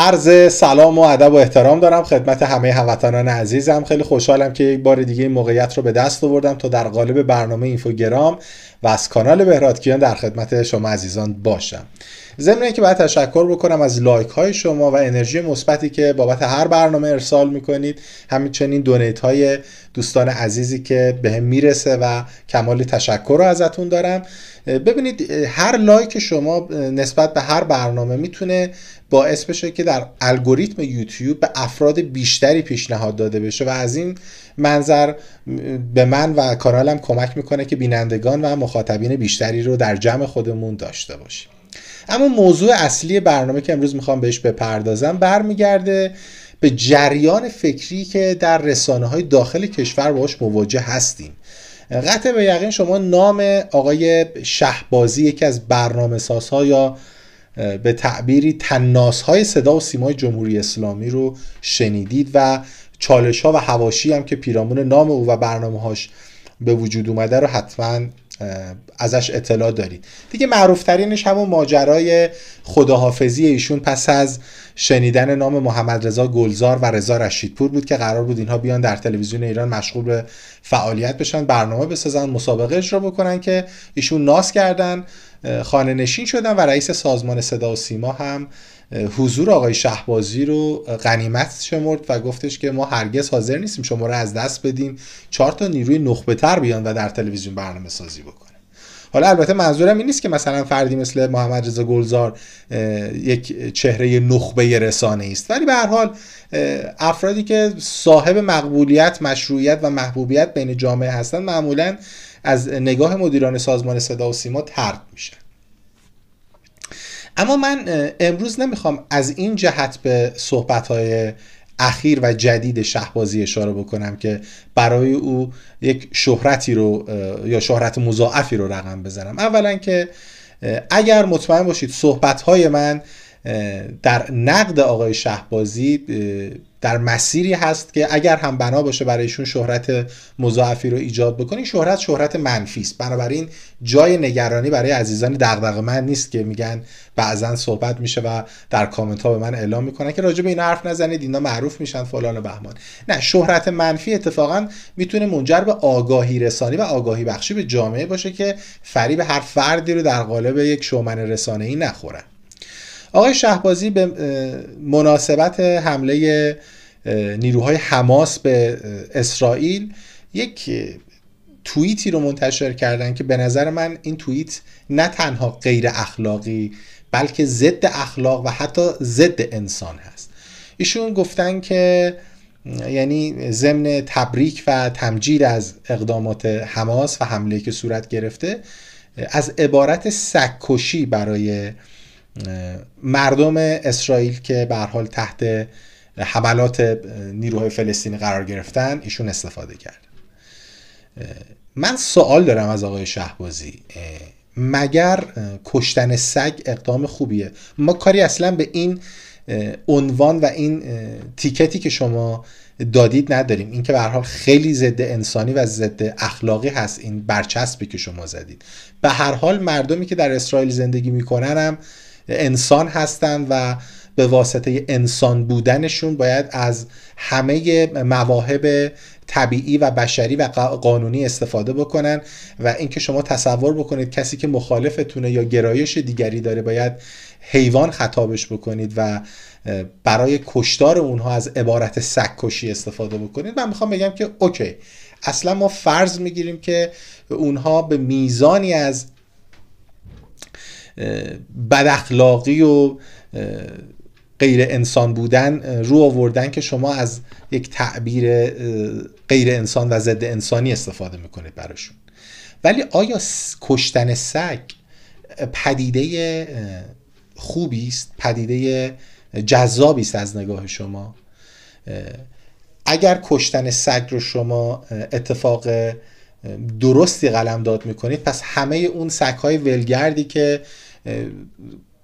عرض سلام و ادب و احترام دارم خدمت همه هموطنان عزیزم خیلی خوشحالم که یک بار دیگه این موقعیت رو به دست آوردم تا در قالب برنامه اینفوگرام و از کانال بهرادکیان در خدمت شما عزیزان باشم ضمن که باید تشکر بکنم از لایک های شما و انرژی مثبتی که بابت هر برنامه ارسال میکنید همچنین دونیت های دوستان عزیزی که به هم میرسه و کمال تشکر رو ازتون دارم ببینید هر لایک شما نسبت به هر برنامه میتونه باعث بشه که در الگوریتم یوتیوب به افراد بیشتری پیشنهاد داده بشه و از این منظر به من و کانالم کمک میکنه که بینندگان و مخاطبین بیشتری رو در جمع خودمون داشته باشیم اما موضوع اصلی برنامه که امروز میخوام بهش بپردازم برمیگرده به جریان فکری که در رسانه های داخل کشور باش مواجه هستیم قطع به یقین شما نام آقای شهبازی یکی از برنامه سازها یا به تعبیری تناس های صدا و سیمای جمهوری اسلامی رو شنیدید و چالش ها و هواشی هم که پیرامون نام او و برنامه هاش به وجود اومده رو حتما ازش اطلاع دارید دیگه معروفترینش همون ماجرای خداحافظی ایشون پس از شنیدن نام محمد رضا گلزار و رضا رشیدپور بود که قرار بود اینها بیان در تلویزیون ایران مشغول به فعالیت بشن برنامه بسازن مسابقه اجرا بکنن که ایشون ناس کردن خانه نشین شدن و رئیس سازمان صدا و سیما هم حضور آقای شهبازی رو غنیمت شمرد و گفتش که ما هرگز حاضر نیستیم شما رو از دست بدیم چهار تا نیروی نخبه تر بیان و در تلویزیون برنامه سازی بکنه حالا البته منظورم این نیست که مثلا فردی مثل محمد رضا گلزار یک چهره نخبه رسانه است ولی به هر حال افرادی که صاحب مقبولیت مشروعیت و محبوبیت بین جامعه هستند معمولا از نگاه مدیران سازمان صدا و سیما ترد میشن اما من امروز نمیخوام از این جهت به های اخیر و جدید شهبازی اشاره بکنم که برای او یک شهرتی رو یا شهرت مضاعفی رو رقم بزنم اولا که اگر مطمئن باشید های من در نقد آقای شهبازی در مسیری هست که اگر هم بنا باشه برایشون شهرت مضاعفی رو ایجاد بکنی شهرت شهرت منفی است بنابراین جای نگرانی برای عزیزان دقدق من نیست که میگن بعضا صحبت میشه و در کامنت ها به من اعلام میکنن که راجع به این حرف نزنید اینا معروف میشن فلان و بهمان نه شهرت منفی اتفاقا میتونه منجر به آگاهی رسانی و آگاهی بخشی به جامعه باشه که فریب هر فردی رو در قالب یک شومن رسانه ای نخورن آقای شهبازی به مناسبت حمله نیروهای حماس به اسرائیل یک توییتی رو منتشر کردن که به نظر من این توییت نه تنها غیر اخلاقی بلکه ضد اخلاق و حتی ضد انسان هست ایشون گفتن که یعنی ضمن تبریک و تمجید از اقدامات حماس و حمله که صورت گرفته از عبارت سککشی برای مردم اسرائیل که به حال تحت حملات نیروهای فلسطینی قرار گرفتن ایشون استفاده کرد من سوال دارم از آقای شهبازی مگر کشتن سگ اقدام خوبیه ما کاری اصلا به این عنوان و این تیکتی که شما دادید نداریم این که به حال خیلی ضد انسانی و ضد اخلاقی هست این برچسبی که شما زدید به هر حال مردمی که در اسرائیل زندگی میکنن هم انسان هستند و به واسطه انسان بودنشون باید از همه مواهب طبیعی و بشری و قانونی استفاده بکنن و اینکه شما تصور بکنید کسی که مخالفتونه یا گرایش دیگری داره باید حیوان خطابش بکنید و برای کشتار اونها از عبارت سگکشی استفاده بکنید من میخوام بگم که اوکی اصلا ما فرض میگیریم که اونها به میزانی از بداخلاقی و غیر انسان بودن رو آوردن که شما از یک تعبیر غیر انسان و ضد انسانی استفاده میکنید براشون ولی آیا کشتن سگ پدیده خوبی است پدیده جذابی است از نگاه شما اگر کشتن سگ رو شما اتفاق درستی قلمداد میکنید پس همه اون سگ های ولگردی که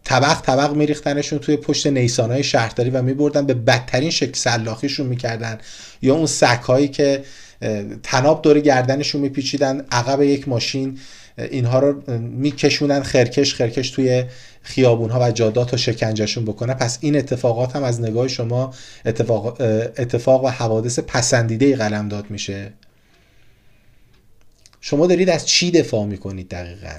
طبق طبق میریختنشون توی پشت نیسان های شهرداری و میبردن به بدترین شکل سلاخیشون میکردن یا اون سک که تناب دور گردنشون میپیچیدن عقب یک ماشین اینها رو میکشونن خرکش خرکش توی خیابون ها و جادات و شکنجهشون بکنن پس این اتفاقات هم از نگاه شما اتفاق, اتفاق و حوادث پسندیده قلمداد میشه شما دارید از چی دفاع میکنید دقیقاً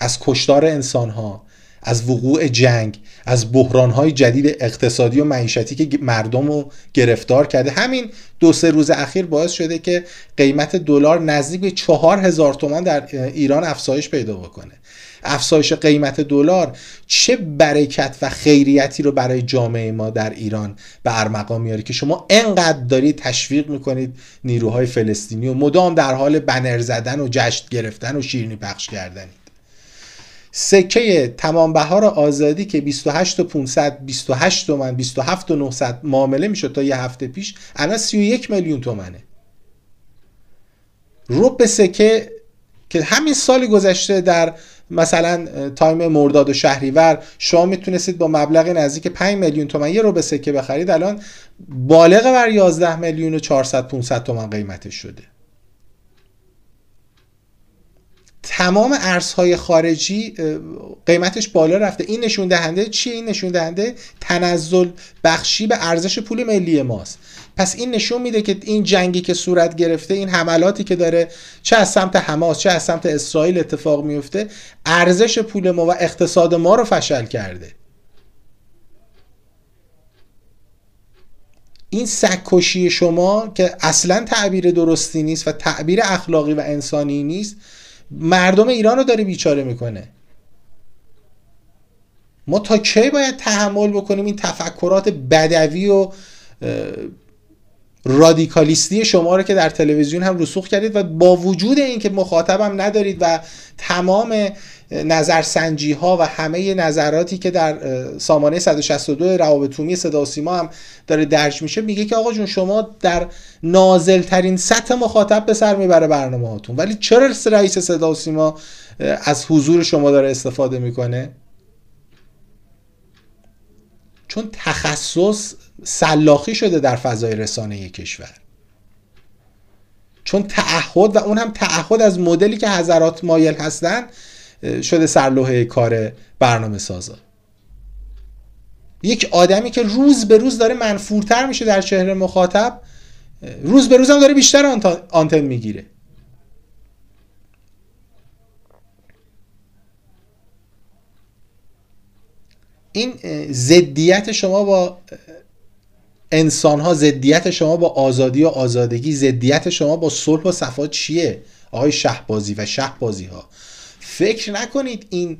از کشتار ها از وقوع جنگ از های جدید اقتصادی و معیشتی که مردم رو گرفتار کرده همین دو سه روز اخیر باعث شده که قیمت دلار نزدیک به چهار هزار تومن در ایران افزایش پیدا بکنه افزایش قیمت دلار چه برکت و خیریتی رو برای جامعه ما در ایران به ارمقا میاره که شما انقدر دارید تشویق میکنید نیروهای فلسطینی و مدام در حال بنر زدن و جشن گرفتن و شیرینی پخش کردنید سکه تمام بهار آزادی که 28 و 500 28 تومن 27 و 900 معامله میشد تا یه هفته پیش الان 31 میلیون تومنه رب سکه که همین سال گذشته در مثلا تایم مرداد و شهریور شما میتونستید با مبلغ نزدیک 5 میلیون تومن یه روبه سکه بخرید الان بالغ بر 11 میلیون و 400 500 تومن قیمتش شده تمام ارزهای خارجی قیمتش بالا رفته این نشون دهنده چیه این نشون دهنده تنزل بخشی به ارزش پول ملی ماست پس این نشون میده که این جنگی که صورت گرفته این حملاتی که داره چه از سمت حماس چه از سمت اسرائیل اتفاق میفته ارزش پول ما و اقتصاد ما رو فشل کرده این سکشی شما که اصلا تعبیر درستی نیست و تعبیر اخلاقی و انسانی نیست مردم ایران رو داره بیچاره میکنه ما تا کی باید تحمل بکنیم این تفکرات بدوی و رادیکالیستی شما رو که در تلویزیون هم رسوخ کردید و با وجود اینکه مخاطبم ندارید و تمام نظرسنجی ها و همه نظراتی که در سامانه 162 روابط عمومی صدا و سیما هم داره درج میشه میگه که آقا جون شما در نازل ترین سطح مخاطب به سر میبره برنامه هاتون ولی چرا رئیس صدا و سیما از حضور شما داره استفاده میکنه چون تخصص سلاخی شده در فضای رسانه کشور چون تعهد و اون هم تعهد از مدلی که حضرات مایل هستن شده سرلوحه کار برنامه سازا یک آدمی که روز به روز داره منفورتر میشه در چهره مخاطب روز به روز هم داره بیشتر آنتن میگیره این زدیت شما با انسان ها زدیت شما با آزادی و آزادگی زدیت شما با صلح و صفا چیه آقای شهبازی و شهبازی ها فکر نکنید این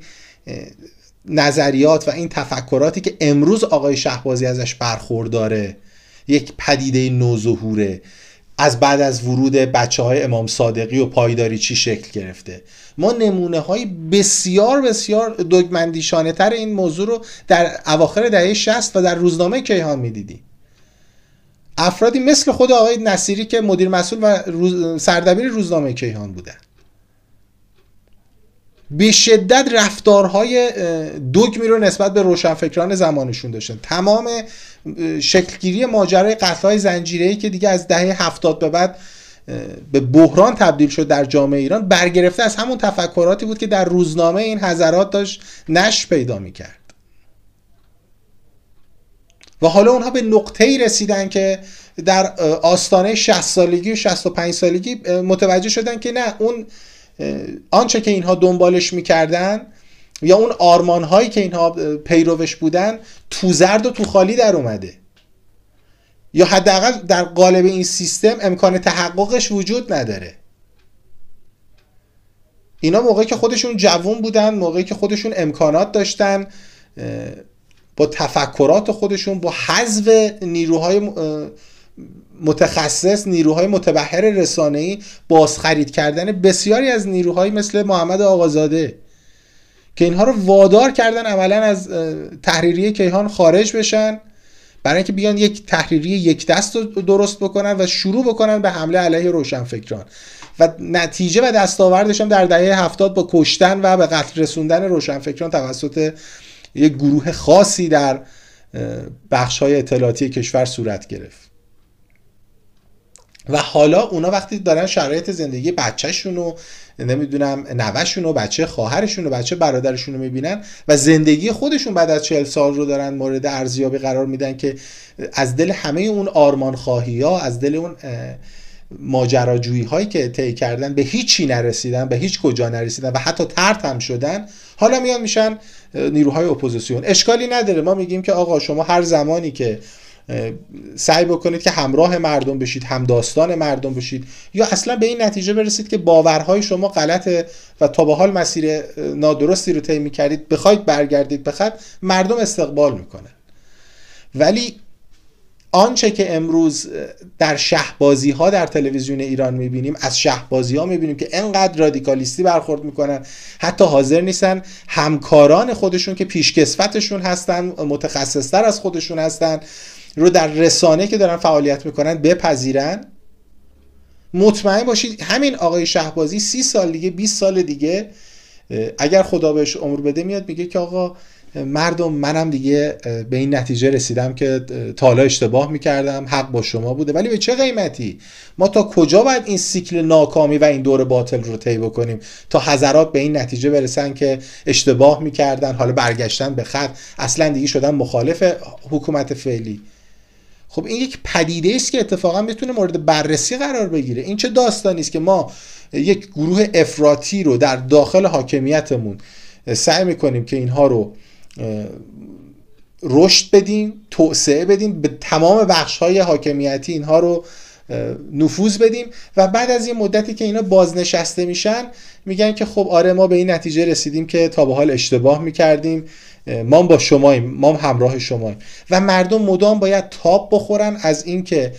نظریات و این تفکراتی که امروز آقای شهبازی ازش برخورداره یک پدیده نوظهوره از بعد از ورود بچه های امام صادقی و پایداری چی شکل گرفته ما نمونه های بسیار بسیار دگمندیشانه تر این موضوع رو در اواخر دهه 60 و در روزنامه کیهان میدیدیم افرادی مثل خود آقای نصیری که مدیر مسئول و سردبیر روزنامه کیهان بودن به شدت رفتارهای دکمی رو نسبت به روشنفکران زمانشون داشتن تمام شکلگیری ماجرای قتلهای زنجیره‌ای که دیگه از دهه هفتاد به بعد به بحران تبدیل شد در جامعه ایران برگرفته از همون تفکراتی بود که در روزنامه این حضرات داشت نش پیدا میکرد و حالا اونها به نقطه ای رسیدن که در آستانه 60 سالگی و 65 سالگی متوجه شدن که نه اون آنچه که اینها دنبالش میکردن یا اون آرمان هایی که اینها پیروش بودن تو زرد و تو خالی در اومده یا حداقل در قالب این سیستم امکان تحققش وجود نداره اینا موقعی که خودشون جوون بودن موقعی که خودشون امکانات داشتن با تفکرات خودشون با حذف نیروهای متخصص نیروهای متبهر رسانه‌ای بازخرید کردن بسیاری از نیروهایی مثل محمد آقازاده که اینها رو وادار کردن عملا از تحریریه کیهان خارج بشن برای اینکه بیان یک تحریریه یک دست رو درست بکنن و شروع بکنن به حمله علیه روشنفکران و نتیجه و دستاوردش هم در دهه هفتاد با کشتن و به قتل رسوندن روشنفکران توسط یک گروه خاصی در بخش های اطلاعاتی کشور صورت گرفت و حالا اونا وقتی دارن شرایط زندگی بچهشون و نمیدونم نوشون و بچه خواهرشون و بچه برادرشون رو میبینن و زندگی خودشون بعد از چهل سال رو دارن مورد ارزیابی قرار میدن که از دل همه اون آرمان خواهی ها از دل اون ماجراجویی هایی که طی کردن به هیچی نرسیدن به هیچ کجا نرسیدن و حتی ترت هم شدن حالا میان میشن نیروهای اپوزیسیون اشکالی نداره ما میگیم که آقا شما هر زمانی که سعی بکنید که همراه مردم بشید همداستان مردم بشید یا اصلا به این نتیجه برسید که باورهای شما غلطه و تا به حال مسیر نادرستی رو طی کردید بخواید برگردید به مردم استقبال میکنن ولی آنچه که امروز در شهبازی ها در تلویزیون ایران میبینیم از شهبازی ها میبینیم که انقدر رادیکالیستی برخورد میکنن حتی حاضر نیستن همکاران خودشون که پیشکسوتشون هستن متخصصتر از خودشون هستن رو در رسانه که دارن فعالیت میکنن بپذیرن مطمئن باشید همین آقای شهبازی سی سال دیگه 20 سال دیگه اگر خدا بهش عمر بده میاد میگه که آقا مردم منم دیگه به این نتیجه رسیدم که تالا اشتباه میکردم حق با شما بوده ولی به چه قیمتی ما تا کجا باید این سیکل ناکامی و این دور باطل رو طی بکنیم تا حضرات به این نتیجه برسن که اشتباه میکردن حالا برگشتن به خط اصلا دیگه شدن مخالف حکومت فعلی خب این یک پدیده است که اتفاقا میتونه مورد بررسی قرار بگیره این چه داستانی است که ما یک گروه افراطی رو در داخل حاکمیتمون سعی میکنیم که اینها رو رشد بدیم توسعه بدیم به تمام بخش های حاکمیتی اینها رو نفوذ بدیم و بعد از یه مدتی که اینا بازنشسته میشن میگن که خب آره ما به این نتیجه رسیدیم که تا به حال اشتباه میکردیم ما با شماییم ما همراه شماییم و مردم مدام باید تاب بخورن از اینکه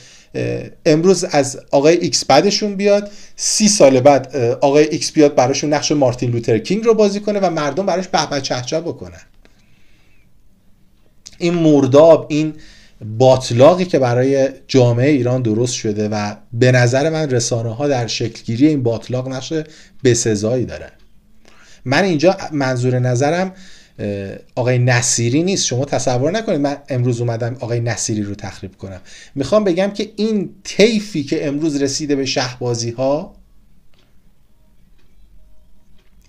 امروز از آقای ایکس بعدشون بیاد سی سال بعد آقای ایکس بیاد براشون نقش مارتین لوتر کینگ رو بازی کنه و مردم براش به چهچه بکنن این مرداب این باطلاقی که برای جامعه ایران درست شده و به نظر من رسانه ها در شکلگیری این باطلاق نقش بسزایی دارن من اینجا منظور نظرم آقای نصیری نیست شما تصور نکنید من امروز اومدم آقای نصیری رو تخریب کنم میخوام بگم که این تیفی که امروز رسیده به شهبازی ها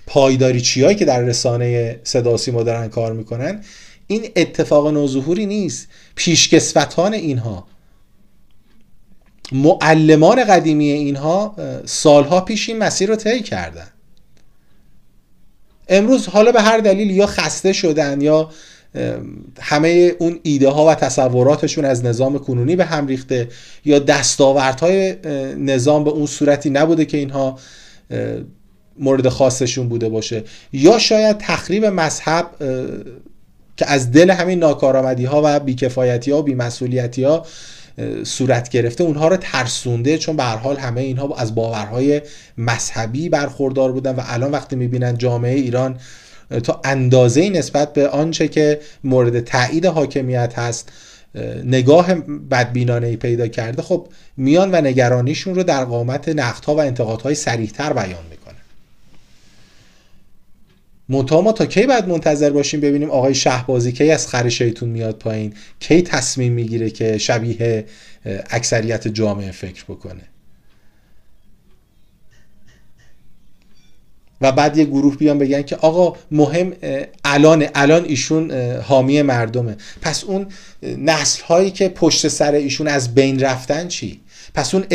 پایداری چیهایی که در رسانه صداسی ما دارن کار میکنن این اتفاق نوظهوری نیست پیشکسوتان اینها معلمان قدیمی اینها سالها پیش این مسیر رو طی کردن امروز حالا به هر دلیل یا خسته شدن یا همه اون ایده ها و تصوراتشون از نظام کنونی به هم ریخته یا های نظام به اون صورتی نبوده که اینها مورد خاصشون بوده باشه یا شاید تخریب مذهب که از دل همین ناکارآمدی ها و بیکفایتی ها و بیمسئولیتی ها صورت گرفته اونها رو ترسونده چون به هر حال همه اینها از باورهای مذهبی برخوردار بودن و الان وقتی میبینن جامعه ایران تا اندازه نسبت به آنچه که مورد تایید حاکمیت هست نگاه بدبینانه ای پیدا کرده خب میان و نگرانیشون رو در قامت نقدها و انتقادهای سریحتر بیان میکنن منتها ما تا کی باید منتظر باشیم ببینیم آقای شهبازی کی از خر شیطون میاد پایین کی تصمیم میگیره که شبیه اکثریت جامعه فکر بکنه و بعد یه گروه بیان بگن که آقا مهم الان الان ایشون حامی مردمه پس اون نسل هایی که پشت سر ایشون از بین رفتن چی پس اون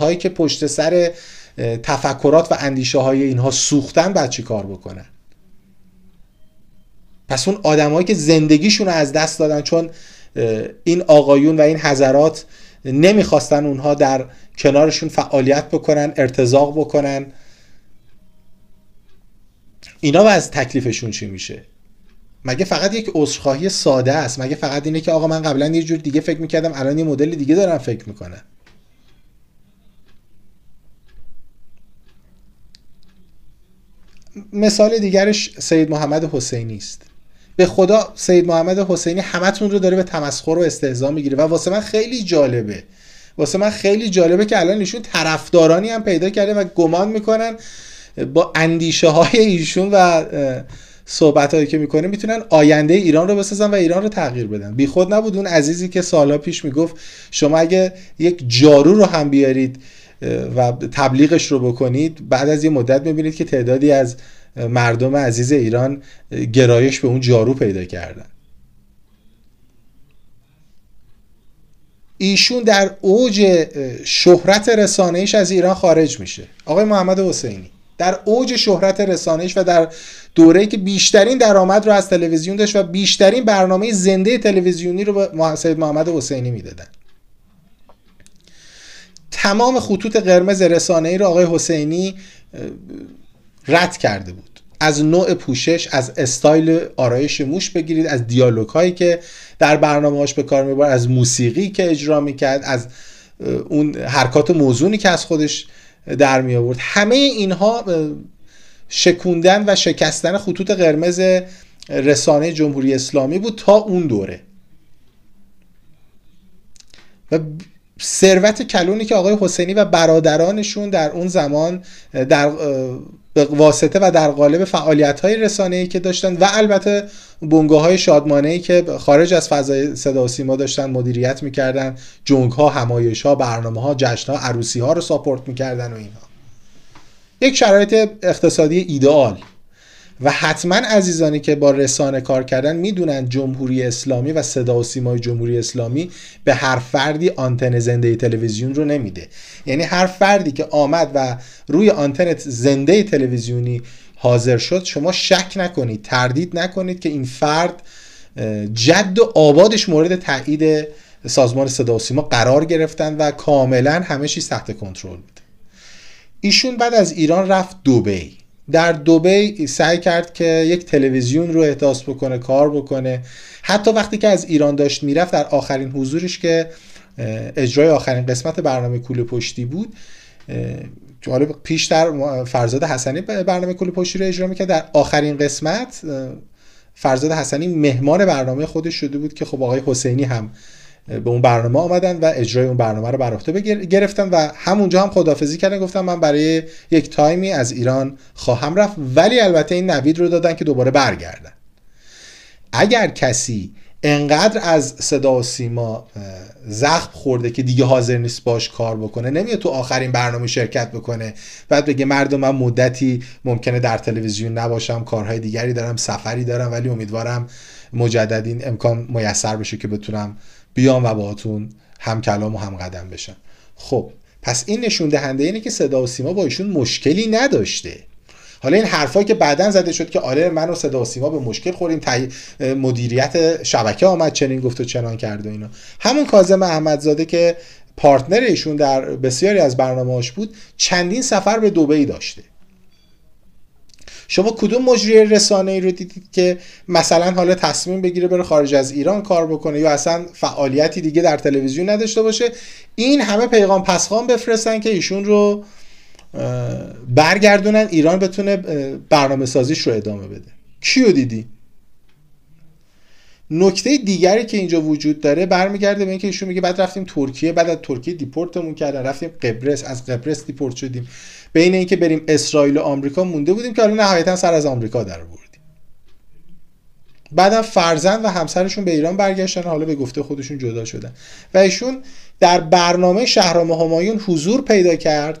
هایی که پشت سر تفکرات و اندیشه های اینها سوختن بعد چی کار بکنن پس اون آدمایی که زندگیشون رو از دست دادن چون این آقایون و این حضرات نمیخواستن اونها در کنارشون فعالیت بکنن ارتزاق بکنن اینا و از تکلیفشون چی میشه مگه فقط یک عذرخواهی ساده است مگه فقط اینه که آقا من قبلا یه جور دیگه فکر میکردم الان یه مدل دیگه دارم فکر میکنم مثال دیگرش سید محمد حسینی است به خدا سید محمد حسینی همتون رو داره به تمسخر و استهزا میگیره و واسه من خیلی جالبه واسه من خیلی جالبه که الان ایشون طرفدارانی هم پیدا کرده و گمان میکنن با اندیشه های ایشون و صحبت هایی که میکنه میتونن آینده ایران رو بسازن و ایران رو تغییر بدن بی خود نبود اون عزیزی که سالها پیش میگفت شما اگه یک جارو رو هم بیارید و تبلیغش رو بکنید بعد از یه مدت میبینید که تعدادی از مردم عزیز ایران گرایش به اون جارو پیدا کردن ایشون در اوج شهرت رسانهش از ایران خارج میشه آقای محمد حسینی در اوج شهرت رسانهش و در دوره که بیشترین درآمد رو از تلویزیون داشت و بیشترین برنامه زنده تلویزیونی رو به سید محمد حسینی میدادن تمام خطوط قرمز رسانه ای رو آقای حسینی رد کرده بود از نوع پوشش از استایل آرایش موش بگیرید از دیالوگ هایی که در هاش به کار میبرد از موسیقی که اجرا میکرد از اون حرکات موزونی که از خودش در می آورد همه اینها شکوندن و شکستن خطوط قرمز رسانه جمهوری اسلامی بود تا اون دوره و ثروت کلونی که آقای حسینی و برادرانشون در اون زمان در واسطه و در قالب فعالیت های رسانه ای که داشتن و البته بونگه های شادمانه ای که خارج از فضای صدا و سیما داشتن مدیریت میکردن جنگ ها همایش ها برنامه ها جشن ها عروسی ها رو ساپورت میکردن و اینها یک شرایط اقتصادی ایدئال و حتما عزیزانی که با رسانه کار کردن میدونن جمهوری اسلامی و صدا و سیمای جمهوری اسلامی به هر فردی آنتن زنده تلویزیون رو نمیده یعنی هر فردی که آمد و روی آنتن زنده تلویزیونی حاضر شد شما شک نکنید تردید نکنید که این فرد جد و آبادش مورد تایید سازمان صدا و سیما قرار گرفتن و کاملا همه چیز تحت کنترل بود ایشون بعد از ایران رفت دوبی در دوبی سعی کرد که یک تلویزیون رو احداث بکنه کار بکنه حتی وقتی که از ایران داشت میرفت در آخرین حضورش که اجرای آخرین قسمت برنامه کوله پشتی بود حالا پیشتر فرزاد حسنی برنامه کل پشتی رو اجرا میکرد در آخرین قسمت فرزاد حسنی مهمان برنامه خودش شده بود که خب آقای حسینی هم به اون برنامه آمدن و اجرای اون برنامه رو بر عهده گرفتن و همونجا هم خدافزی کردن گفتن من برای یک تایمی از ایران خواهم رفت ولی البته این نوید رو دادن که دوباره برگردن اگر کسی انقدر از صدا و سیما زخم خورده که دیگه حاضر نیست باش کار بکنه نمیاد تو آخرین برنامه شرکت بکنه بعد بگه مردم من مدتی ممکنه در تلویزیون نباشم کارهای دیگری دارم سفری دارم ولی امیدوارم مجددین امکان میسر بشه که بتونم بیام و باهاتون هم کلام و هم قدم بشن خب پس این نشون دهنده اینه که صدا و سیما با ایشون مشکلی نداشته حالا این حرفا که بعدا زده شد که آره من و صدا و سیما به مشکل خوریم تای مدیریت شبکه آمد چنین گفت و چنان کرد و اینا همون کاظم احمدزاده که پارتنر ایشون در بسیاری از برنامه‌هاش بود چندین سفر به دبی داشته شما کدوم مجری رسانه ای رو دیدید که مثلا حالا تصمیم بگیره بره خارج از ایران کار بکنه یا اصلا فعالیتی دیگه در تلویزیون نداشته باشه این همه پیغام پسخان بفرستن که ایشون رو برگردونن ایران بتونه برنامه سازیش رو ادامه بده کیو دیدی نکته دیگری که اینجا وجود داره برمیگرده به اینکه ایشون میگه بعد رفتیم ترکیه بعد از ترکیه دیپورتمون کردن رفتیم قبرس از قبرس دیپورت شدیم بین اینکه بریم اسرائیل و آمریکا مونده بودیم که حالا نهایتا سر از آمریکا در آوردیم بعدم فرزند و همسرشون به ایران برگشتن حالا به گفته خودشون جدا شدن و ایشون در برنامه شهرام همایون حضور پیدا کرد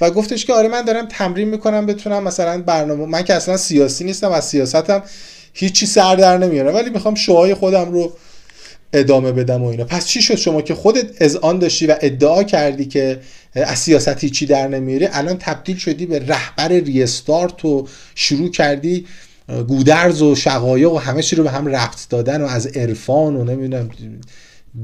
و گفتش که آره من دارم تمرین میکنم بتونم مثلا برنامه من که اصلا سیاسی نیستم از سیاستم هیچی سر در نمیاره ولی میخوام شوهای خودم رو ادامه بدم و اینا پس چی شد شما که خودت از آن داشتی و ادعا کردی که از سیاستی چی در نمیاری الان تبدیل شدی به رهبر ریستارت و شروع کردی گودرز و شقایق و همه چی رو به هم رفت دادن و از عرفان و نمیدونم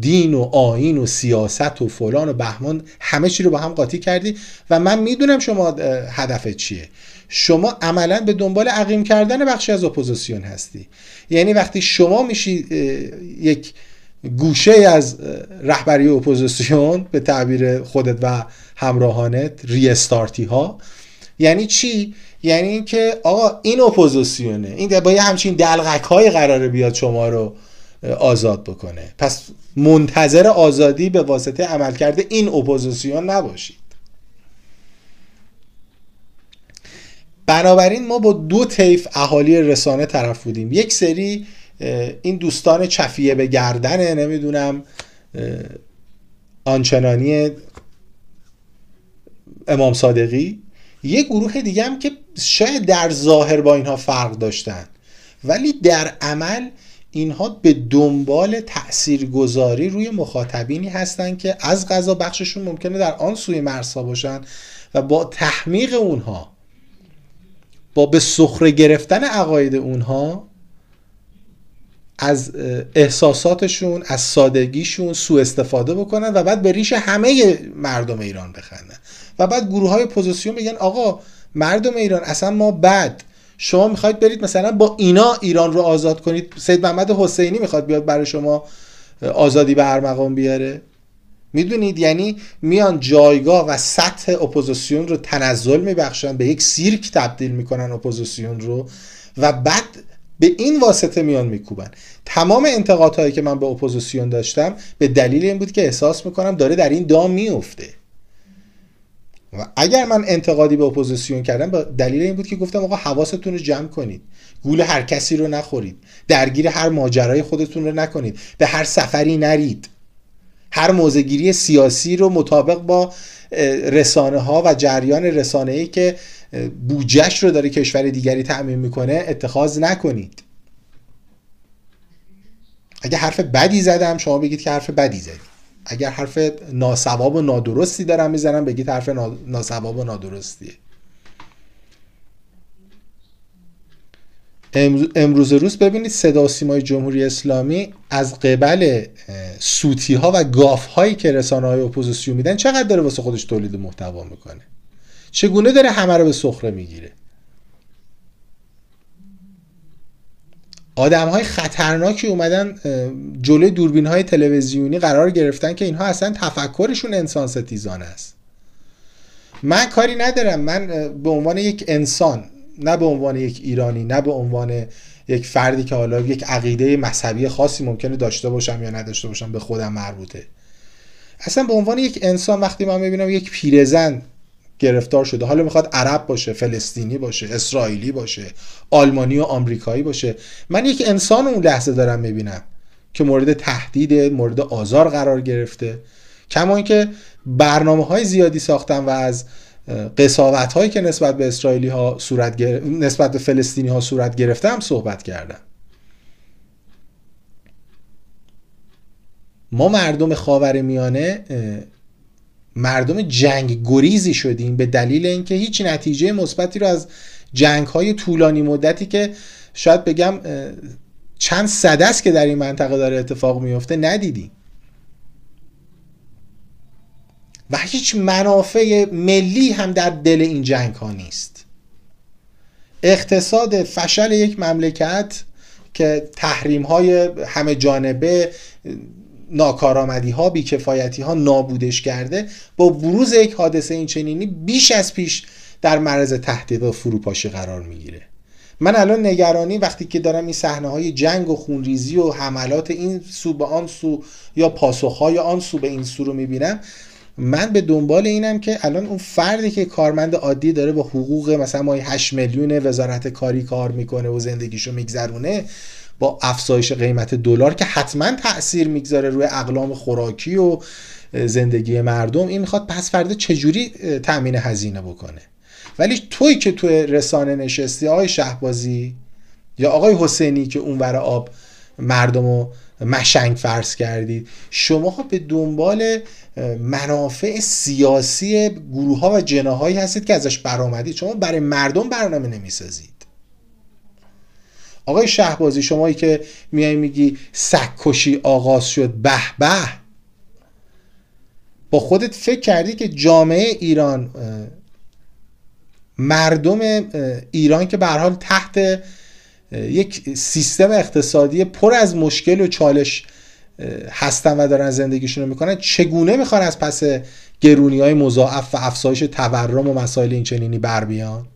دین و آین و سیاست و فلان و بهمان همه چی رو با هم قاطی کردی و من میدونم شما هدف چیه شما عملا به دنبال عقیم کردن بخشی از اپوزیسیون هستی یعنی وقتی شما میشی یک گوشه از رهبری اپوزیسیون به تعبیر خودت و همراهانت ریستارتی ها یعنی چی یعنی اینکه آقا این اپوزیسیونه این با یه همچین دلغک های قراره بیاد شما رو آزاد بکنه پس منتظر آزادی به واسطه عملکرد این اپوزیسیون نباشید بنابراین ما با دو طیف اهالی رسانه طرف بودیم یک سری این دوستان چفیه به گردنه نمیدونم آنچنانی امام صادقی یه گروه دیگه هم که شاید در ظاهر با اینها فرق داشتن ولی در عمل اینها به دنبال تاثیرگذاری روی مخاطبینی هستند که از غذا بخششون ممکنه در آن سوی مرسا باشن و با تحمیق اونها با به سخره گرفتن عقاید اونها از احساساتشون از سادگیشون سوء استفاده بکنن و بعد به ریش همه مردم ایران بخندن و بعد گروه های پوزیسیون میگن آقا مردم ایران اصلا ما بعد شما میخواید برید مثلا با اینا ایران رو آزاد کنید سید محمد حسینی میخواد بیاد برای شما آزادی به هر مقام بیاره میدونید یعنی میان جایگاه و سطح اپوزیسیون رو تنزل میبخشن به یک سیرک تبدیل میکنن اپوزیسیون رو و بعد به این واسطه میان میکوبن تمام انتقادهایی که من به اپوزیسیون داشتم به دلیل این بود که احساس میکنم داره در این دام میفته و اگر من انتقادی به اپوزیسیون کردم به دلیل این بود که گفتم آقا حواستون رو جمع کنید گول هر کسی رو نخورید درگیر هر ماجرای خودتون رو نکنید به هر سفری نرید هر موزگیری سیاسی رو مطابق با رسانه ها و جریان رسانه ای که بوجهش رو داره کشور دیگری تعمین میکنه اتخاذ نکنید اگر حرف بدی زدم شما بگید که حرف بدی زدی اگر حرف ناسواب و نادرستی دارم میزنم بگید حرف ناسواب و نادرستی امروز روز ببینید صدا و سیمای جمهوری اسلامی از قبل سوتی ها و گاف هایی که رسانه های اپوزیسیون میدن چقدر داره واسه خودش تولید محتوا میکنه چگونه داره همه رو به سخره میگیره آدم های خطرناکی اومدن جلوی دوربین های تلویزیونی قرار گرفتن که اینها اصلا تفکرشون انسان ستیزان است من کاری ندارم من به عنوان یک انسان نه به عنوان یک ایرانی نه به عنوان یک فردی که حالا یک عقیده مذهبی خاصی ممکنه داشته باشم یا نداشته باشم به خودم مربوطه اصلا به عنوان یک انسان وقتی من میبینم یک پیرزن گرفتار شده حالا میخواد عرب باشه فلسطینی باشه اسرائیلی باشه آلمانی و آمریکایی باشه من یک انسان اون لحظه دارم میبینم که مورد تهدید مورد آزار قرار گرفته کما اینکه برنامه های زیادی ساختم و از قصاوت هایی که نسبت به اسرائیلی ها صورت نسبت به فلسطینی ها صورت گرفتم صحبت کردم ما مردم خاور میانه مردم جنگ گریزی شدیم به دلیل اینکه هیچ نتیجه مثبتی رو از جنگ های طولانی مدتی که شاید بگم چند صد است که در این منطقه داره اتفاق میفته ندیدیم و هیچ منافع ملی هم در دل این جنگ ها نیست اقتصاد فشل یک مملکت که تحریم های همه جانبه ناکارآمدی ها بیکفایتی ها نابودش کرده با بروز یک حادثه این چنینی بیش از پیش در معرض تهدید و فروپاشی قرار میگیره من الان نگرانی وقتی که دارم این صحنه های جنگ و خونریزی و حملات این سو به آن سو یا پاسخ های آن سو به این سو رو میبینم من به دنبال اینم که الان اون فردی که کارمند عادی داره با حقوق مثلا مای 8 میلیون وزارت کاری کار میکنه و زندگیشو میگذرونه با افزایش قیمت دلار که حتما تاثیر میگذاره روی اقلام خوراکی و زندگی مردم این میخواد پس فرده چجوری تامین هزینه بکنه ولی توی که تو رسانه نشستی آقای شهبازی یا آقای حسینی که اونور آب مردم رو مشنگ فرض کردید شما به دنبال منافع سیاسی گروه ها و جناهایی هستید که ازش برآمدید شما برای مردم برنامه نمیسازید آقای شهبازی شمایی که میای میگی سکشی آغاز شد به به با خودت فکر کردی که جامعه ایران مردم ایران که به حال تحت یک سیستم اقتصادی پر از مشکل و چالش هستن و دارن زندگیشون رو میکنن چگونه میخوان از پس گرونی های مضاعف و افزایش تورم و مسائل این چنینی بر بیان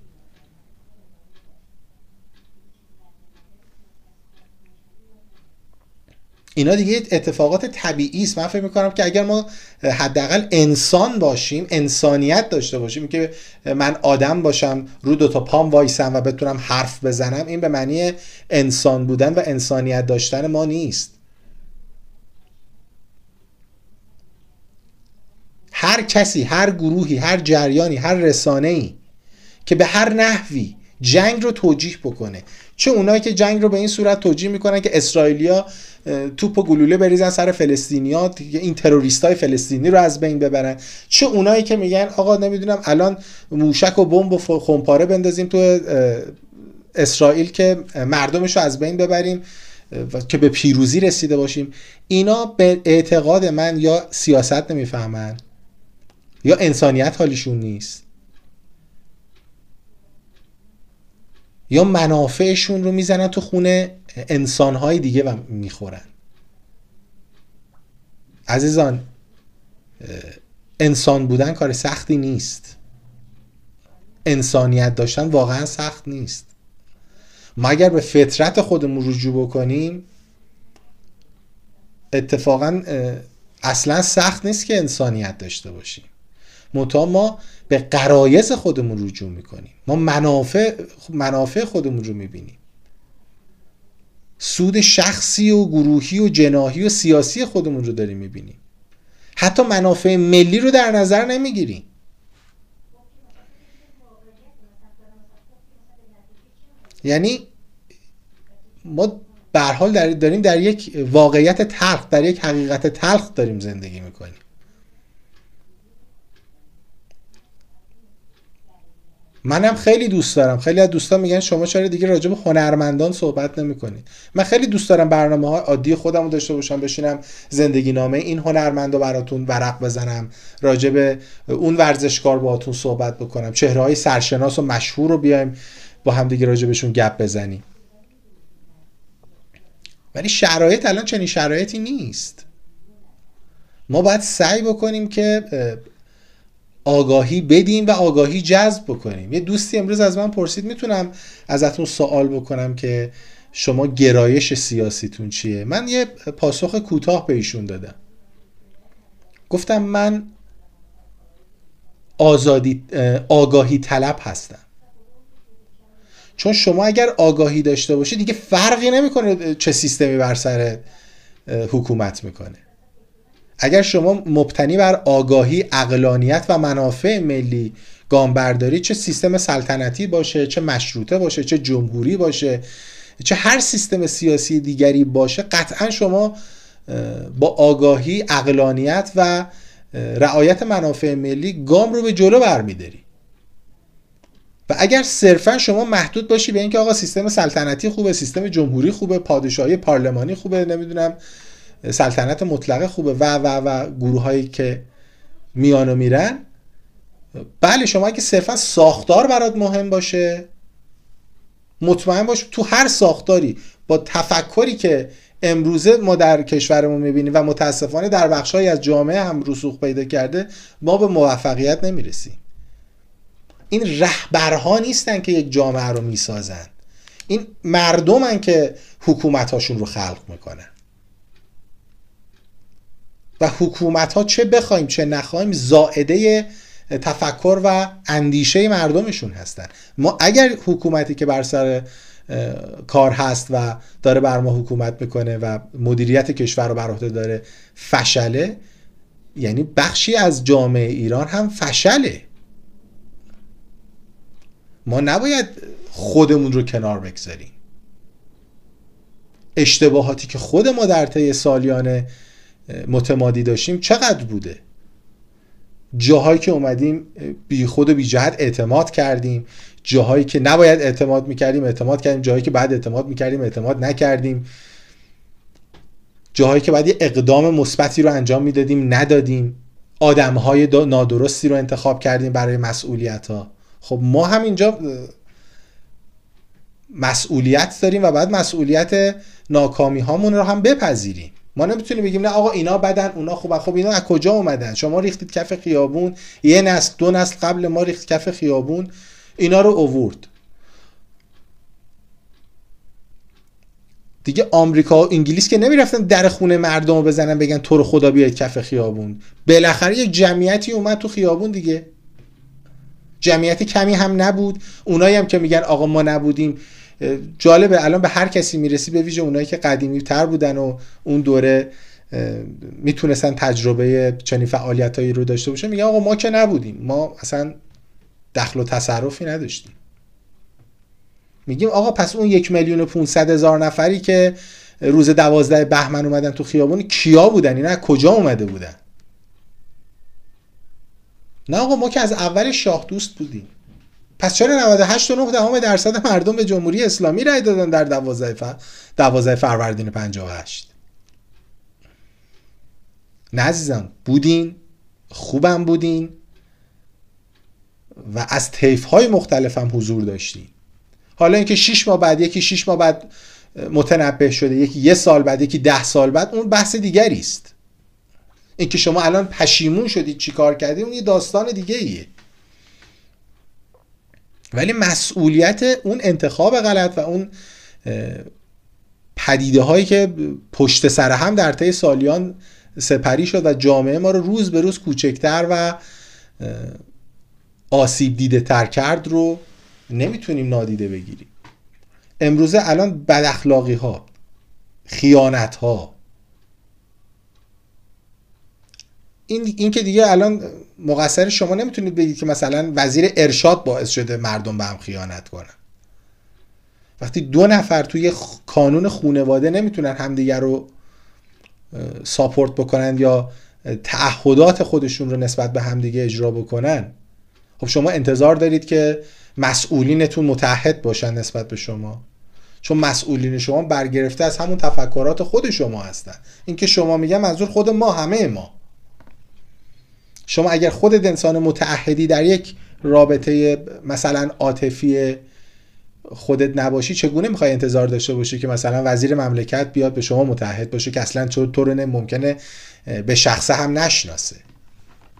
اینا دیگه اتفاقات طبیعی است من فکر میکنم که اگر ما حداقل انسان باشیم انسانیت داشته باشیم که من آدم باشم رو دو تا پام وایسم و بتونم حرف بزنم این به معنی انسان بودن و انسانیت داشتن ما نیست هر کسی هر گروهی هر جریانی هر رسانه‌ای که به هر نحوی جنگ رو توجیح بکنه چه اونایی که جنگ رو به این صورت توجیه میکنن که اسرائیلیا توپ و گلوله بریزن سر فلسطینیا این تروریست های فلسطینی رو از بین ببرن چه اونایی که میگن آقا نمیدونم الان موشک و بمب و خمپاره بندازیم تو اسرائیل که مردمش رو از بین ببریم و که به پیروزی رسیده باشیم اینا به اعتقاد من یا سیاست نمیفهمن یا انسانیت حالیشون نیست یا منافعشون رو میزنن تو خونه انسانهای دیگه و میخورن عزیزان انسان بودن کار سختی نیست انسانیت داشتن واقعا سخت نیست ما اگر به فطرت خودمون رجوع بکنیم اتفاقا اصلا سخت نیست که انسانیت داشته باشیم متا ما به قرایز خودمون رجوع میکنیم ما منافع, منافع خودمون رو میبینیم سود شخصی و گروهی و جناهی و سیاسی خودمون رو داریم میبینیم حتی منافع ملی رو در نظر نمیگیریم یعنی ما به حال داریم در یک واقعیت تلخ در یک حقیقت تلخ داریم زندگی میکنیم منم خیلی دوست دارم خیلی از دوستان میگن شما چرا دیگه راجع به هنرمندان صحبت نمیکنید من خیلی دوست دارم برنامه های عادی خودم رو داشته باشم بشینم زندگی نامه این هنرمند رو براتون ورق بزنم راجع به اون ورزشکار باهاتون صحبت بکنم چهره های سرشناس و مشهور رو بیایم با همدیگه راجع بهشون گپ بزنیم ولی شرایط الان چنین شرایطی نیست ما باید سعی بکنیم که آگاهی بدیم و آگاهی جذب بکنیم یه دوستی امروز از من پرسید میتونم ازتون سوال بکنم که شما گرایش سیاسیتون چیه من یه پاسخ کوتاه به ایشون دادم گفتم من آزادی آگاهی طلب هستم چون شما اگر آگاهی داشته باشید دیگه فرقی نمیکنه چه سیستمی بر سر حکومت میکنه اگر شما مبتنی بر آگاهی اقلانیت و منافع ملی گام برداری چه سیستم سلطنتی باشه چه مشروطه باشه چه جمهوری باشه چه هر سیستم سیاسی دیگری باشه قطعا شما با آگاهی اقلانیت و رعایت منافع ملی گام رو به جلو برمیداری و اگر صرفا شما محدود باشی به اینکه آقا سیستم سلطنتی خوبه سیستم جمهوری خوبه پادشاهی پارلمانی خوبه نمیدونم سلطنت مطلقه خوبه و و و گروه هایی که میان میرن بله شما اگه صرفا ساختار برات مهم باشه مطمئن باش تو هر ساختاری با تفکری که امروزه ما در کشورمون میبینیم و متاسفانه در بخشهایی از جامعه هم رسوخ پیدا کرده ما به موفقیت نمیرسیم این رهبرها نیستن که یک جامعه رو میسازن این مردمن که حکومت هاشون رو خلق میکنن و حکومت ها چه بخوایم چه نخوایم زائده تفکر و اندیشه مردمشون هستن ما اگر حکومتی که بر سر کار هست و داره بر ما حکومت میکنه و مدیریت کشور رو بر عهده داره فشله یعنی بخشی از جامعه ایران هم فشله ما نباید خودمون رو کنار بگذاریم اشتباهاتی که خود ما در طی سالیان متمادی داشتیم چقدر بوده جاهایی که اومدیم بی خود و بی جهت اعتماد کردیم جاهایی که نباید اعتماد میکردیم اعتماد کردیم جاهایی که بعد اعتماد میکردیم اعتماد نکردیم جاهایی که بعد یه اقدام مثبتی رو انجام میدادیم ندادیم آدمهای نادرستی رو انتخاب کردیم برای مسئولیت ها خب ما هم اینجا مسئولیت داریم و بعد مسئولیت ناکامی هامون رو هم بپذیریم ما نمیتونیم بگیم نه آقا اینا بدن اونا خوبه خب اینا از کجا اومدن شما ریختید کف خیابون یه نسل دو نسل قبل ما ریخت کف خیابون اینا رو اوورد دیگه آمریکا و انگلیس که نمیرفتن در خونه مردم رو بزنن بگن تو رو خدا بیاید کف خیابون بالاخره یک جمعیتی اومد تو خیابون دیگه جمعیتی کمی هم نبود اونایی هم که میگن آقا ما نبودیم جالبه الان به هر کسی میرسی به ویژه اونایی که قدیمی تر بودن و اون دوره میتونستن تجربه چنین فعالیتهایی رو داشته باشه میگن آقا ما که نبودیم ما اصلا دخل و تصرفی نداشتیم میگیم آقا پس اون یک میلیون و پونصد هزار نفری که روز دوازده بهمن اومدن تو خیابون کیا بودن اینا کجا اومده بودن نه آقا ما که از اول شاه دوست بودیم پس چرا 98.9 درصد مردم به جمهوری اسلامی رأی دادن در 12 ف... فروردین 58 نه عزیزم بودین خوبم بودین و از طیف های مختلف هم حضور داشتین حالا اینکه 6 ماه بعد یکی 6 ماه بعد متنبه شده یکی یه سال بعد یکی ده سال بعد اون بحث دیگری است اینکه شما الان پشیمون شدید چیکار کردید اون یه داستان دیگه ایه ولی مسئولیت اون انتخاب غلط و اون پدیده هایی که پشت سر هم در طی سالیان سپری شد و جامعه ما رو روز به روز کوچکتر و آسیب دیده تر کرد رو نمیتونیم نادیده بگیریم امروزه الان اخلاقی ها خیانت ها این, که دیگه الان مقصر شما نمیتونید بگید که مثلا وزیر ارشاد باعث شده مردم به هم خیانت کنن وقتی دو نفر توی کانون خونواده نمیتونن همدیگر رو ساپورت بکنن یا تعهدات خودشون رو نسبت به همدیگه اجرا بکنن خب شما انتظار دارید که مسئولینتون متحد باشن نسبت به شما چون مسئولین شما برگرفته از همون تفکرات خود شما هستن اینکه شما میگم منظور خود ما همه ما شما اگر خودت انسان متعهدی در یک رابطه مثلا عاطفی خودت نباشی چگونه میخوای انتظار داشته باشی که مثلا وزیر مملکت بیاد به شما متعهد باشه که اصلا چطور تو رو ممکنه به شخصه هم نشناسه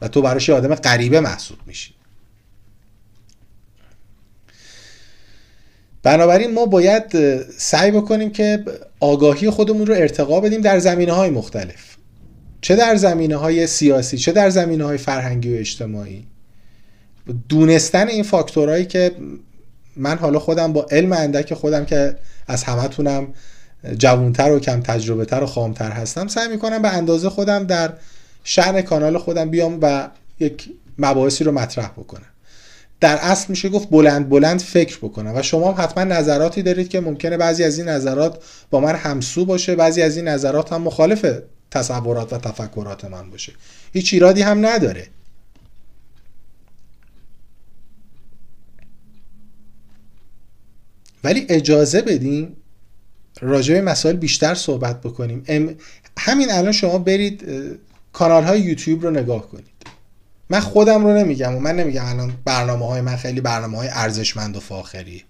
و تو براش آدم غریبه محسوب میشی بنابراین ما باید سعی بکنیم که آگاهی خودمون رو ارتقا بدیم در زمینه های مختلف چه در زمینه های سیاسی چه در زمینه های فرهنگی و اجتماعی دونستن این فاکتورهایی که من حالا خودم با علم اندک خودم که از همتونم جوانتر و کم تجربه تر و خامتر هستم سعی میکنم به اندازه خودم در شهر کانال خودم بیام و یک مباحثی رو مطرح بکنم در اصل میشه گفت بلند بلند فکر بکنم و شما حتما نظراتی دارید که ممکنه بعضی از این نظرات با من همسو باشه بعضی از این نظرات هم مخالف تصورات و تفکرات من باشه هیچ ایرادی هم نداره ولی اجازه بدیم راجع به مسائل بیشتر صحبت بکنیم همین الان شما برید کانال های یوتیوب رو نگاه کنید من خودم رو نمیگم و من نمیگم الان برنامه های من خیلی برنامه های ارزشمند و فاخریه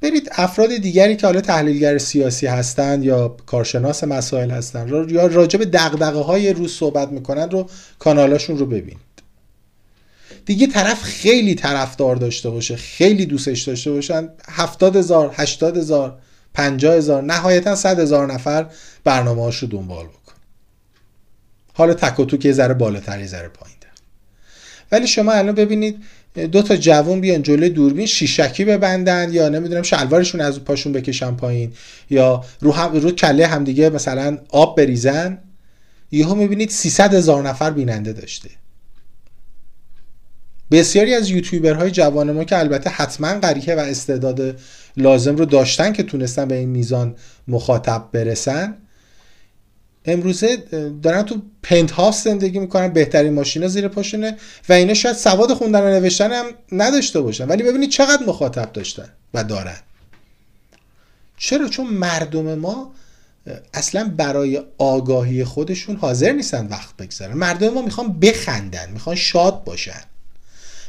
برید افراد دیگری که حالا تحلیلگر سیاسی هستند یا کارشناس مسائل هستند را یا راجع به دقدقه های روز صحبت میکنند رو کانالاشون رو ببینید دیگه طرف خیلی طرفدار داشته باشه خیلی دوستش داشته باشن هفتاد هزار هشتاد هزار پنجاه هزار نهایتا صد هزار نفر برنامه رو دنبال بکن حالا تک و یه ذره بالاتر یه ذره پایین ولی شما الان ببینید دو تا جوون بیان جلوی دوربین شیشکی ببندن یا نمیدونم شلوارشون از پاشون بکشن پایین یا رو, هم رو کله همدیگه مثلا آب بریزن یهو میبینید 300 هزار نفر بیننده داشته بسیاری از یوتیوبرهای جوان ما که البته حتما قریحه و استعداد لازم رو داشتن که تونستن به این میزان مخاطب برسن امروزه دارن تو پنت هاوس زندگی میکنن بهترین ماشینا زیر پاشونه و اینا شاید سواد خوندن و نوشتن هم نداشته باشن ولی ببینید چقدر مخاطب داشتن و دارن چرا چون مردم ما اصلا برای آگاهی خودشون حاضر نیستن وقت بگذارن مردم ما میخوان بخندن میخوان شاد باشن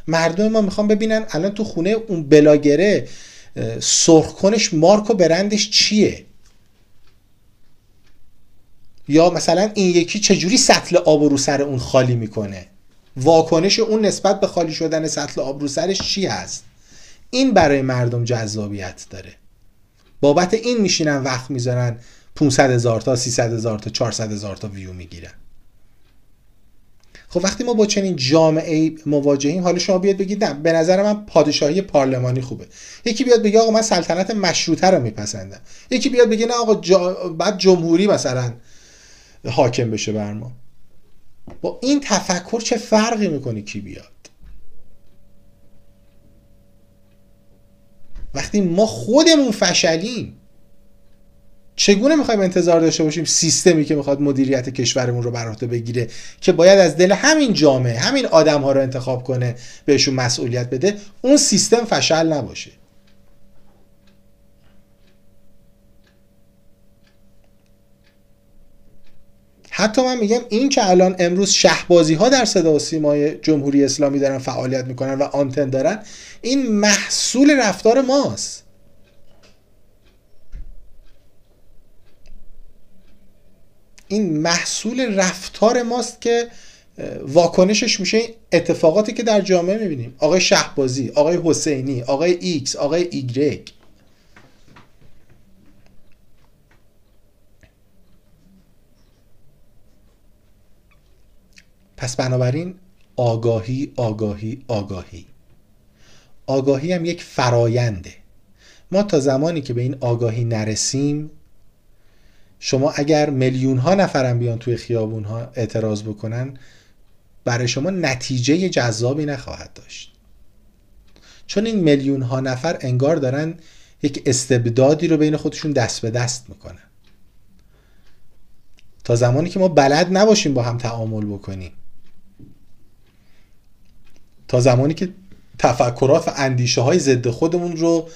مردم ما میخوان ببینن الان تو خونه اون بلاگره سرخ کنش مارک و برندش چیه یا مثلا این یکی چجوری سطل آب رو سر اون خالی میکنه واکنش اون نسبت به خالی شدن سطل آب رو سرش چی هست این برای مردم جذابیت داره بابت این میشینن وقت میذارن 500 هزار تا 300 هزار تا 400 هزار تا ویو میگیرن خب وقتی ما با چنین جامعه مواجهیم حالا شما بیاد بگید نه به نظر من پادشاهی پارلمانی خوبه یکی بیاد بگه آقا من سلطنت مشروطه رو میپسندم یکی بیاد بگه نه آقا بعد جمهوری مثلا حاکم بشه بر ما با این تفکر چه فرقی میکنه کی بیاد وقتی ما خودمون فشلیم چگونه میخوایم انتظار داشته باشیم سیستمی که میخواد مدیریت کشورمون رو بر عهده بگیره که باید از دل همین جامعه همین آدم ها رو انتخاب کنه بهشون مسئولیت بده اون سیستم فشل نباشه حتی من میگم این که الان امروز شهبازی ها در صدا و سیمای جمهوری اسلامی دارن فعالیت میکنن و آنتن دارن این محصول رفتار ماست این محصول رفتار ماست که واکنشش میشه این اتفاقاتی که در جامعه میبینیم آقای شهبازی آقای حسینی آقای ایکس آقای ایگرک پس بنابراین آگاهی آگاهی آگاهی آگاهی هم یک فراینده ما تا زمانی که به این آگاهی نرسیم شما اگر میلیون ها نفرم بیان توی خیابون ها اعتراض بکنن برای شما نتیجه جذابی نخواهد داشت چون این میلیون ها نفر انگار دارن یک استبدادی رو بین خودشون دست به دست میکنن تا زمانی که ما بلد نباشیم با هم تعامل بکنیم تا زمانی که تفکرات و اندیشه های ضد خودمون رو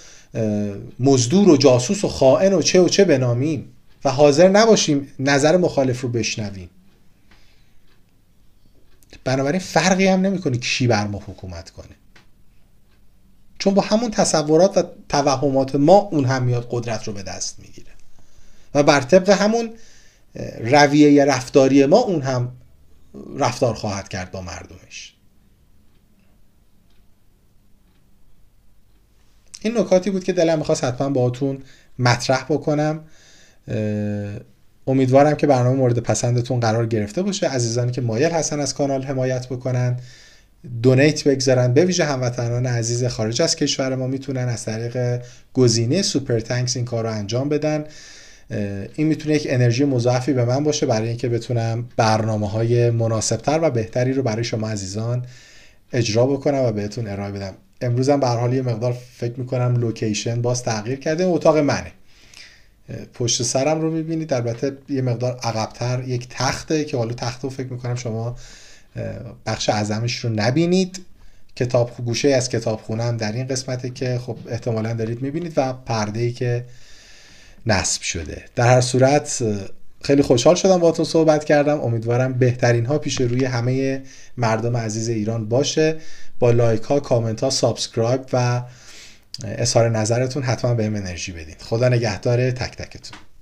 مزدور و جاسوس و خائن و چه و چه بنامیم و حاضر نباشیم نظر مخالف رو بشنویم بنابراین فرقی هم نمیکنه کی بر ما حکومت کنه چون با همون تصورات و توهمات ما اون هم میاد قدرت رو به دست میگیره و بر طبق همون رویه رفتاری ما اون هم رفتار خواهد کرد با مردمش این نکاتی بود که دلم میخواست حتما باهاتون مطرح بکنم امیدوارم که برنامه مورد پسندتون قرار گرفته باشه عزیزانی که مایل هستن از کانال حمایت بکنن دونیت بگذارن به ویژه هموطنان عزیز خارج از کشور ما میتونن از طریق گزینه سوپر تانکس این کار رو انجام بدن این میتونه یک انرژی مضاعفی به من باشه برای اینکه بتونم برنامه های مناسبتر و بهتری رو برای شما عزیزان اجرا بکنم و بهتون ارائه بدم امروز هم به حال یه مقدار فکر میکنم لوکیشن باز تغییر کرده اتاق منه پشت سرم رو میبینید البته یه مقدار عقبتر یک تخته که حالا تخت رو فکر میکنم شما بخش اعظمش رو نبینید کتاب گوشه از کتاب خونم در این قسمته که خب احتمالا دارید میبینید و پرده ای که نصب شده در هر صورت خیلی خوشحال شدم باهاتون صحبت کردم امیدوارم بهترین ها پیش روی همه مردم عزیز ایران باشه با لایک ها کامنت ها سابسکرایب و اظهار نظرتون حتما بهم انرژی بدین خدا نگهدار تک تکتون